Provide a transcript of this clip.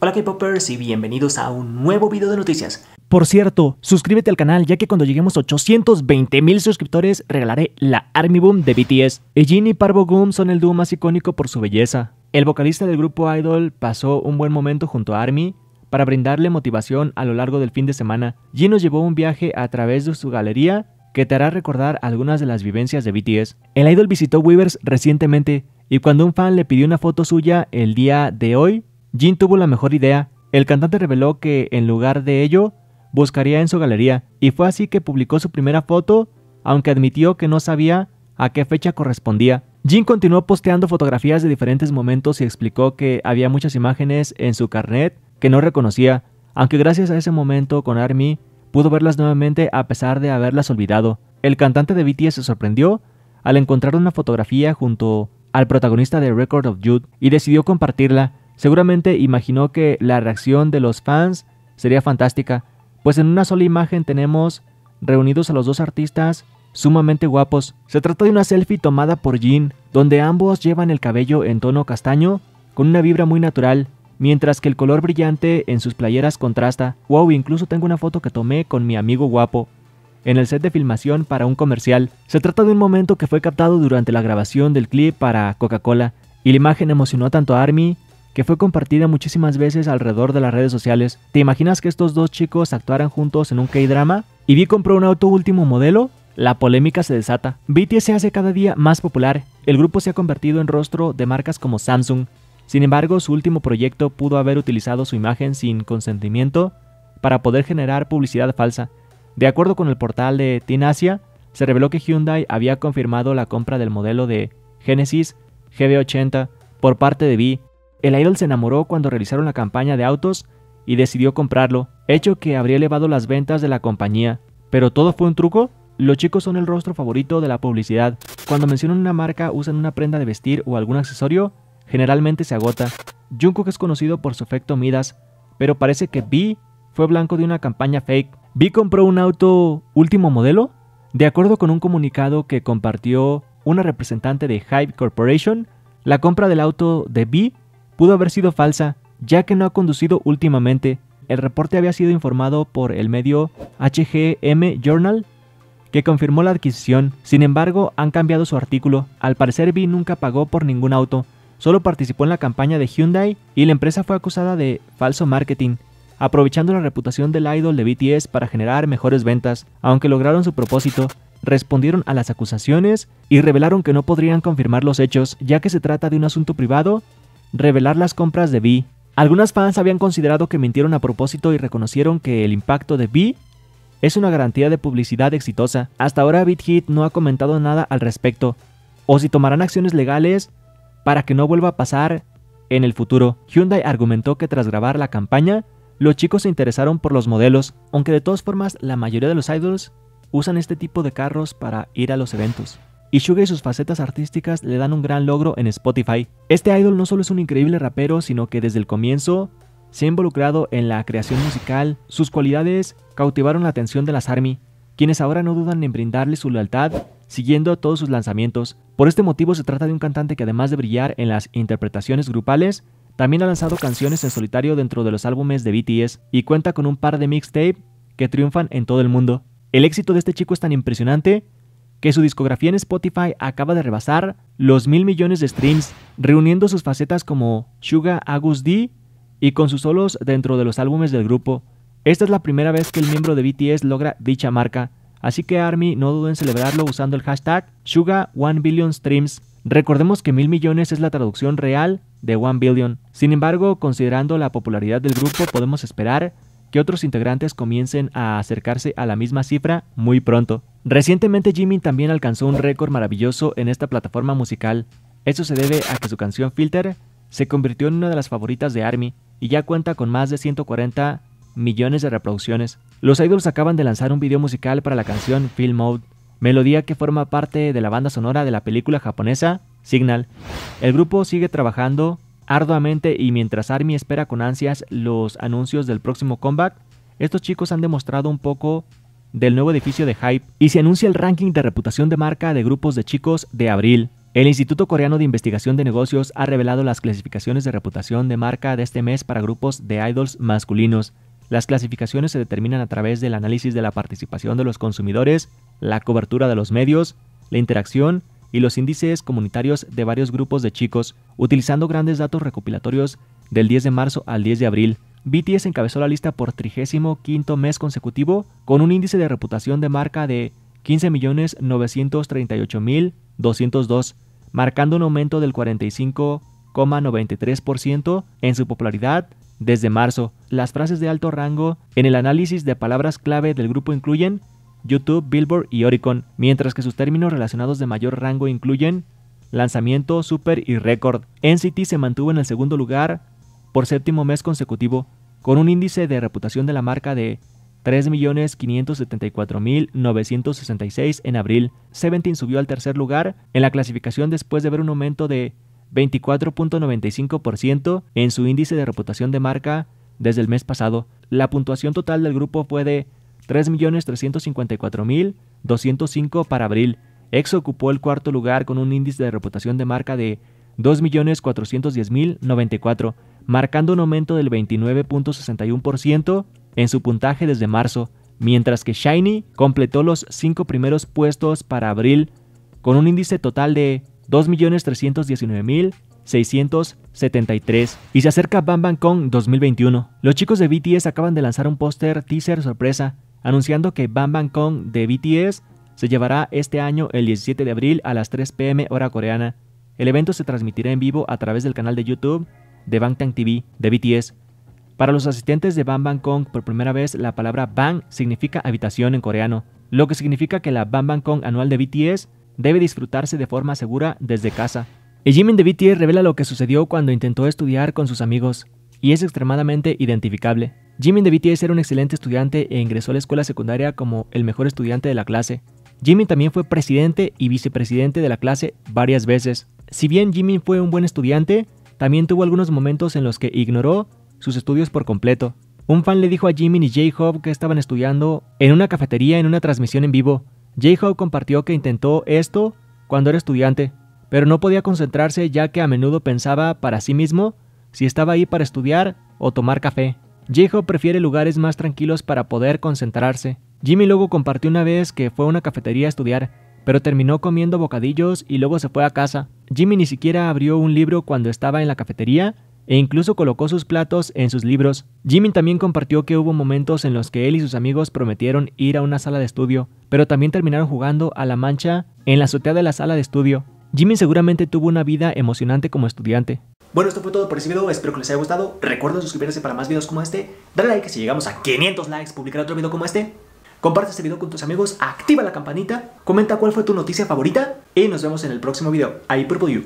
Hola K-Popers y bienvenidos a un nuevo video de noticias. Por cierto, suscríbete al canal ya que cuando lleguemos a 820 mil suscriptores regalaré la Army Boom de BTS. Jin y Parvo Goom son el dúo más icónico por su belleza. El vocalista del grupo Idol pasó un buen momento junto a Army para brindarle motivación a lo largo del fin de semana. Jin nos llevó un viaje a través de su galería que te hará recordar algunas de las vivencias de BTS. El Idol visitó Weavers recientemente y cuando un fan le pidió una foto suya el día de hoy, Jin tuvo la mejor idea. El cantante reveló que, en lugar de ello, buscaría en su galería, y fue así que publicó su primera foto, aunque admitió que no sabía a qué fecha correspondía. Jin continuó posteando fotografías de diferentes momentos y explicó que había muchas imágenes en su carnet que no reconocía, aunque gracias a ese momento con Army pudo verlas nuevamente a pesar de haberlas olvidado. El cantante de BTS se sorprendió al encontrar una fotografía junto al protagonista de Record of Jude y decidió compartirla, Seguramente imaginó que la reacción de los fans sería fantástica, pues en una sola imagen tenemos reunidos a los dos artistas sumamente guapos. Se trata de una selfie tomada por Jean, donde ambos llevan el cabello en tono castaño, con una vibra muy natural, mientras que el color brillante en sus playeras contrasta. Wow, incluso tengo una foto que tomé con mi amigo guapo en el set de filmación para un comercial. Se trata de un momento que fue captado durante la grabación del clip para Coca-Cola, y la imagen emocionó tanto a Army que fue compartida muchísimas veces alrededor de las redes sociales. ¿Te imaginas que estos dos chicos actuaran juntos en un K-drama? Y vi compró un auto último modelo la polémica se desata. BTS se hace cada día más popular. El grupo se ha convertido en rostro de marcas como Samsung. Sin embargo, su último proyecto pudo haber utilizado su imagen sin consentimiento para poder generar publicidad falsa. De acuerdo con el portal de Teen se reveló que Hyundai había confirmado la compra del modelo de Genesis GB80 por parte de Vi el Idol se enamoró cuando realizaron la campaña de autos y decidió comprarlo, hecho que habría elevado las ventas de la compañía. ¿Pero todo fue un truco? Los chicos son el rostro favorito de la publicidad. Cuando mencionan una marca, usan una prenda de vestir o algún accesorio, generalmente se agota. Jungkook es conocido por su efecto Midas, pero parece que B fue blanco de una campaña fake. ¿B compró un auto último modelo? De acuerdo con un comunicado que compartió una representante de Hype Corporation, la compra del auto de B pudo haber sido falsa, ya que no ha conducido últimamente. El reporte había sido informado por el medio HGM Journal, que confirmó la adquisición. Sin embargo, han cambiado su artículo. Al parecer, Vi nunca pagó por ningún auto, solo participó en la campaña de Hyundai y la empresa fue acusada de falso marketing, aprovechando la reputación del idol de BTS para generar mejores ventas. Aunque lograron su propósito, respondieron a las acusaciones y revelaron que no podrían confirmar los hechos, ya que se trata de un asunto privado revelar las compras de Vi. Algunas fans habían considerado que mintieron a propósito y reconocieron que el impacto de Vi es una garantía de publicidad exitosa. Hasta ahora BitHit no ha comentado nada al respecto, o si tomarán acciones legales para que no vuelva a pasar en el futuro. Hyundai argumentó que tras grabar la campaña, los chicos se interesaron por los modelos, aunque de todas formas la mayoría de los idols usan este tipo de carros para ir a los eventos y Suga y sus facetas artísticas le dan un gran logro en Spotify. Este idol no solo es un increíble rapero, sino que desde el comienzo se ha involucrado en la creación musical. Sus cualidades cautivaron la atención de las ARMY, quienes ahora no dudan en brindarle su lealtad siguiendo todos sus lanzamientos. Por este motivo se trata de un cantante que además de brillar en las interpretaciones grupales, también ha lanzado canciones en solitario dentro de los álbumes de BTS y cuenta con un par de mixtape que triunfan en todo el mundo. El éxito de este chico es tan impresionante que su discografía en Spotify acaba de rebasar los mil millones de streams, reuniendo sus facetas como Suga Agus D y con sus solos dentro de los álbumes del grupo. Esta es la primera vez que el miembro de BTS logra dicha marca, así que ARMY no duden en celebrarlo usando el hashtag Suga 1 Billion Streams. Recordemos que mil millones es la traducción real de 1 Billion. Sin embargo, considerando la popularidad del grupo, podemos esperar que otros integrantes comiencen a acercarse a la misma cifra muy pronto. Recientemente Jimmy también alcanzó un récord maravilloso en esta plataforma musical. Eso se debe a que su canción Filter se convirtió en una de las favoritas de ARMY y ya cuenta con más de 140 millones de reproducciones. Los Idols acaban de lanzar un video musical para la canción Film Mode, melodía que forma parte de la banda sonora de la película japonesa Signal. El grupo sigue trabajando arduamente y mientras ARMY espera con ansias los anuncios del próximo comeback, estos chicos han demostrado un poco del nuevo edificio de Hype y se anuncia el ranking de reputación de marca de grupos de chicos de abril. El Instituto Coreano de Investigación de Negocios ha revelado las clasificaciones de reputación de marca de este mes para grupos de idols masculinos. Las clasificaciones se determinan a través del análisis de la participación de los consumidores, la cobertura de los medios, la interacción y los índices comunitarios de varios grupos de chicos, utilizando grandes datos recopilatorios del 10 de marzo al 10 de abril, BTS encabezó la lista por 35 mes consecutivo con un índice de reputación de marca de 15.938.202, marcando un aumento del 45,93% en su popularidad desde marzo. Las frases de alto rango en el análisis de palabras clave del grupo incluyen YouTube, Billboard y Oricon, mientras que sus términos relacionados de mayor rango incluyen lanzamiento, super y récord. NCT se mantuvo en el segundo lugar por séptimo mes consecutivo, con un índice de reputación de la marca de 3.574.966 en abril. Seventeen subió al tercer lugar en la clasificación después de ver un aumento de 24.95% en su índice de reputación de marca desde el mes pasado. La puntuación total del grupo fue de 3.354.205 para abril. EXO ocupó el cuarto lugar con un índice de reputación de marca de 2.410.094 marcando un aumento del 29.61% en su puntaje desde marzo, mientras que Shiny completó los cinco primeros puestos para abril con un índice total de 2.319.673 y se acerca Bam Bang Kong 2021. Los chicos de BTS acaban de lanzar un póster teaser sorpresa anunciando que Bam Bang Kong de BTS se llevará este año el 17 de abril a las 3 pm hora coreana. El evento se transmitirá en vivo a través del canal de YouTube de Bangtan TV de BTS. Para los asistentes de Bang Bang Kong, por primera vez la palabra Bang significa habitación en coreano, lo que significa que la Bang Bang Kong anual de BTS debe disfrutarse de forma segura desde casa. El Jimin de BTS revela lo que sucedió cuando intentó estudiar con sus amigos, y es extremadamente identificable. Jimin de BTS era un excelente estudiante e ingresó a la escuela secundaria como el mejor estudiante de la clase. Jimin también fue presidente y vicepresidente de la clase varias veces. Si bien Jimin fue un buen estudiante, también tuvo algunos momentos en los que ignoró sus estudios por completo. Un fan le dijo a Jimmy y J-Hope que estaban estudiando en una cafetería en una transmisión en vivo. J-Hope compartió que intentó esto cuando era estudiante, pero no podía concentrarse ya que a menudo pensaba para sí mismo si estaba ahí para estudiar o tomar café. J-Hope prefiere lugares más tranquilos para poder concentrarse. Jimmy luego compartió una vez que fue a una cafetería a estudiar pero terminó comiendo bocadillos y luego se fue a casa. Jimmy ni siquiera abrió un libro cuando estaba en la cafetería e incluso colocó sus platos en sus libros. Jimmy también compartió que hubo momentos en los que él y sus amigos prometieron ir a una sala de estudio, pero también terminaron jugando a la mancha en la azotea de la sala de estudio. Jimmy seguramente tuvo una vida emocionante como estudiante. Bueno, esto fue todo por este video, espero que les haya gustado. Recuerden suscribirse para más videos como este, Dale like si llegamos a 500 likes, publicar otro video como este Comparte este video con tus amigos, activa la campanita, comenta cuál fue tu noticia favorita y nos vemos en el próximo video. Ahí por you.